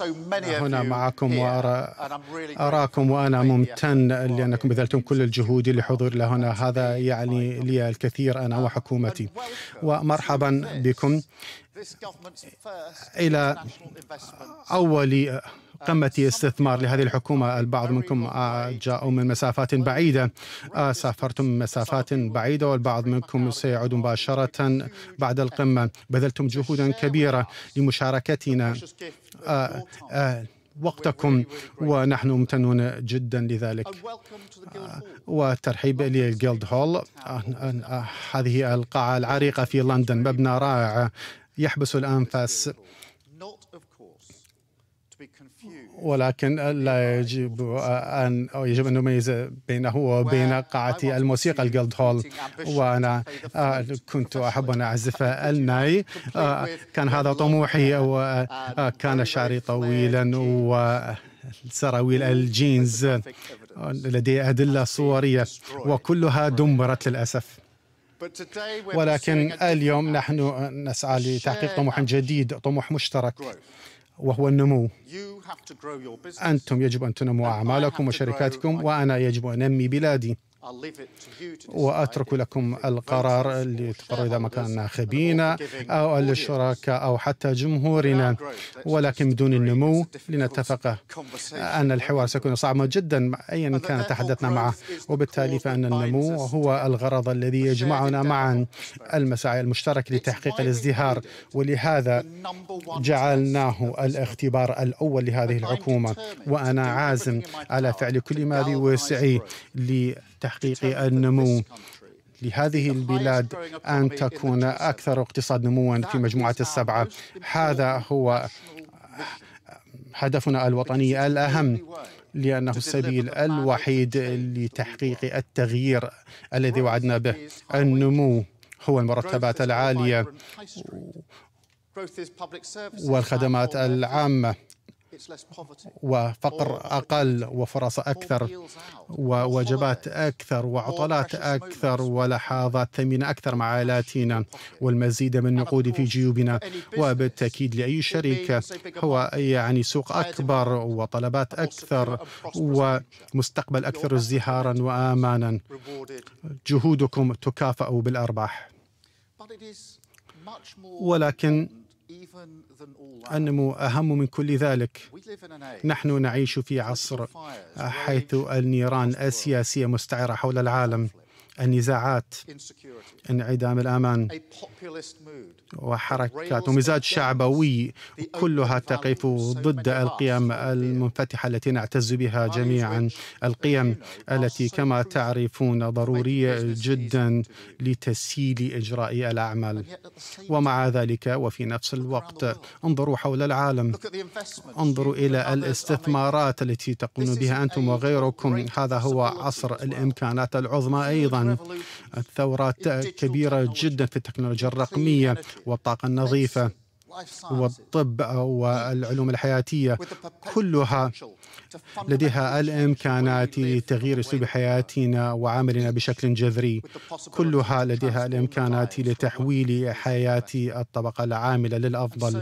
آه، هنا معكم وأرى أراكم وأنا ممتن لأنكم بذلتم كل الجهود لحضور لهنا هنا هذا يعني لي الكثير أنا uh, وحكومتي ومرحبا بكم إلى أول قمة uh, استثمار لهذه الحكومة البعض منكم آه، جاءوا من مسافات بعيدة آه، سافرتم من مسافات بعيدة والبعض منكم سيعود مباشرة بعد القمة بذلتم جهودا كبيرة لمشاركتنا آه، وقتكم ونحن ممتنون جدا لذلك وترحيب للجلد هول هذه القاعة العريقة في لندن مبنى رائع يحبس الأنفاس ولكن لا يجب ان أو يجب ان نميز بينه وبين قاعه الموسيقى الجلد هول وانا آه، كنت احب ان اعزف الناي آه، كان هذا طموحي وكان آه، شعري طويلا وسراويل الجينز لدي ادله صوريه وكلها دمرت للاسف ولكن اليوم نحن نسعى لتحقيق طموح جديد طموح مشترك وهو النمو أنتم يجب أن تنموا أعمالكم وشركاتكم وأنا يجب أن أنمي بلادي وأترك لكم القرار لتقرروا إذا ما كان ناخبين أو الشركاء أو حتى جمهورنا ولكن بدون النمو لنتفق أن الحوار سيكون صعبا جدا أيا كان تحدثنا معه وبالتالي فأن النمو هو الغرض الذي يجمعنا معا المساعي المشترك لتحقيق الازدهار ولهذا جعلناه الاختبار الأول لهذه الحكومة وأنا عازم على فعل كل ما بوسعي لي تحقيق النمو لهذه البلاد أن تكون أكثر اقتصاد نموا في مجموعة السبعة هذا هو هدفنا الوطني الأهم لأنه السبيل الوحيد لتحقيق التغيير الذي وعدنا به النمو هو المرتبات العالية والخدمات العامة وفقر أقل وفرص أكثر ووجبات أكثر وعطلات أكثر ولحظات ثمينة أكثر مع عائلاتنا والمزيد من النقود في جيوبنا وبالتأكيد لأي شركة هو يعني سوق أكبر وطلبات أكثر ومستقبل أكثر ازدهارا وآمانا جهودكم تكافأ بالأرباح ولكن النمو أهم من كل ذلك نحن نعيش في عصر حيث النيران السياسية مستعرة حول العالم النزاعات انعدام الأمان وحركات ومزاج شعبوي كلها تقف ضد القيم المنفتحة التي نعتز بها جميعا القيم التي كما تعرفون ضرورية جدا لتسهيل إجراء الأعمال ومع ذلك وفي نفس الوقت انظروا حول العالم انظروا إلى الاستثمارات التي تقوم بها أنتم وغيركم هذا هو عصر الإمكانات العظمى أيضا الآن الثورات كبيرة جدا في التكنولوجيا الرقمية والطاقة النظيفة والطب والعلوم الحياتية كلها لديها الإمكانات لتغيير أسلوب حياتنا وعملنا بشكل جذري كلها لديها الإمكانات لتحويل حياة الطبقة العاملة للأفضل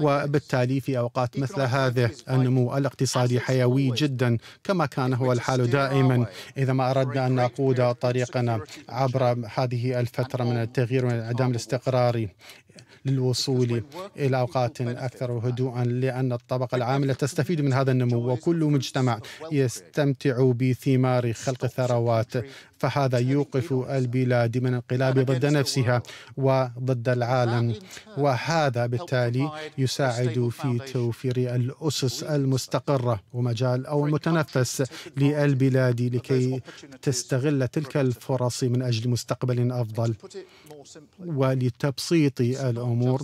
وبالتالي في أوقات مثل هذه النمو الاقتصادي حيوي جدا كما كان هو الحال دائما إذا ما أردنا أن نقود طريقنا عبر هذه الفترة من التغيير والانعدام الاستقرار للوصول إلى أوقات أكثر هدوءا لأن الطبقة العاملة تستفيد من هذا النمو وكل مجتمع يستمتع بثمار خلق الثروات فهذا يوقف البلاد من انقلاب ضد نفسها وضد العالم وهذا بالتالي يساعد في توفير الأسس المستقرة ومجال أو المتنفس للبلاد لكي تستغل تلك الفرص من أجل مستقبل أفضل ولتبسيط الأمور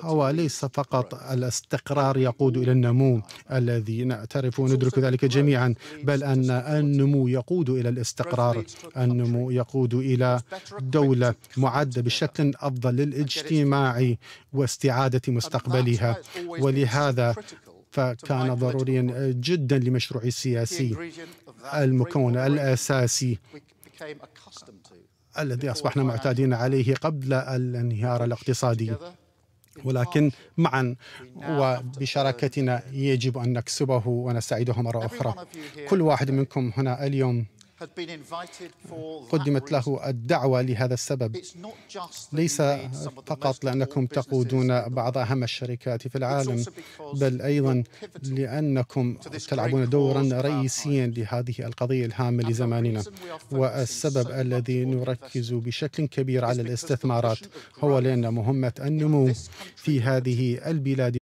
هو ليس فقط الاستقرار يقود إلى النمو الذي نعترف وندرك ذلك جميعا بل أن النمو يقود إلى الاستقرار النمو يقود إلى دولة معدة بشكل أفضل للاجتماع واستعادة مستقبلها ولهذا فكان ضروريا جدا لمشروعي السياسي المكون الأساسي الذي أصبحنا معتادين عليه قبل الانهيار الاقتصادي ولكن معا وبشراكتنا يجب أن نكسبه ونستعيده مرة أخرى كل واحد منكم هنا اليوم قدمت له الدعوة لهذا السبب ليس فقط لأنكم تقودون بعض أهم الشركات في العالم بل أيضا لأنكم تلعبون دورا رئيسيا لهذه القضية الهامة لزماننا والسبب الذي نركز بشكل كبير على الاستثمارات هو لأن مهمة النمو في هذه البلاد